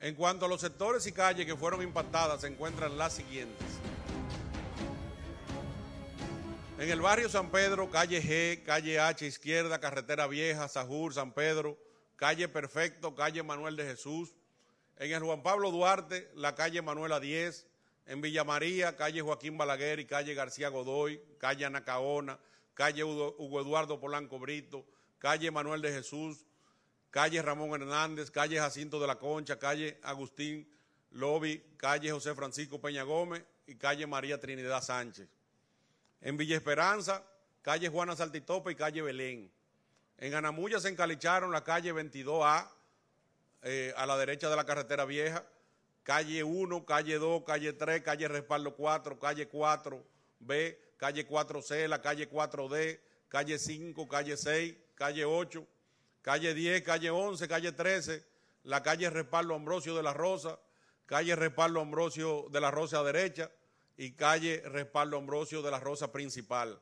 En cuanto a los sectores y calles que fueron impactadas, se encuentran las siguientes. En el barrio San Pedro, calle G, calle H izquierda, carretera vieja, Sajur, San Pedro, calle Perfecto, calle Manuel de Jesús. En el Juan Pablo Duarte, la calle Manuela 10. En Villa María, calle Joaquín Balaguer y calle García Godoy, calle Anacaona, calle Hugo Eduardo Polanco Brito, calle Manuel de Jesús, calle Ramón Hernández, calle Jacinto de la Concha, calle Agustín Lobby, calle José Francisco Peña Gómez y calle María Trinidad Sánchez. En Villa Esperanza, calle Juana Saltitopa y calle Belén. En Anamuya se encalicharon la calle 22A, eh, a la derecha de la carretera vieja, calle 1, calle 2, calle 3, calle Respaldo 4, calle 4B, calle 4C, la calle 4D, calle 5, calle 6, calle 8, calle 10, calle 11, calle 13, la calle Respaldo Ambrosio de la Rosa, calle Respaldo Ambrosio de la Rosa derecha y calle Respaldo Ambrosio de la Rosa principal.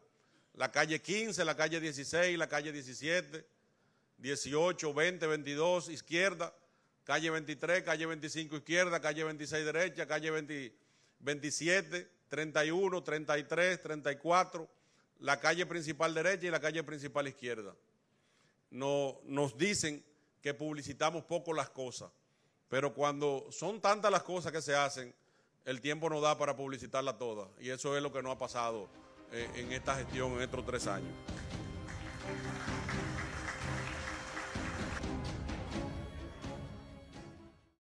La calle 15, la calle 16, la calle 17, 18, 20, 22, izquierda, calle 23, calle 25, izquierda, calle 26, derecha, calle 27, 31, 33, 34, la calle principal derecha y la calle principal izquierda no, nos dicen que publicitamos poco las cosas, pero cuando son tantas las cosas que se hacen, el tiempo no da para publicitarlas todas. Y eso es lo que no ha pasado eh, en esta gestión en estos tres años.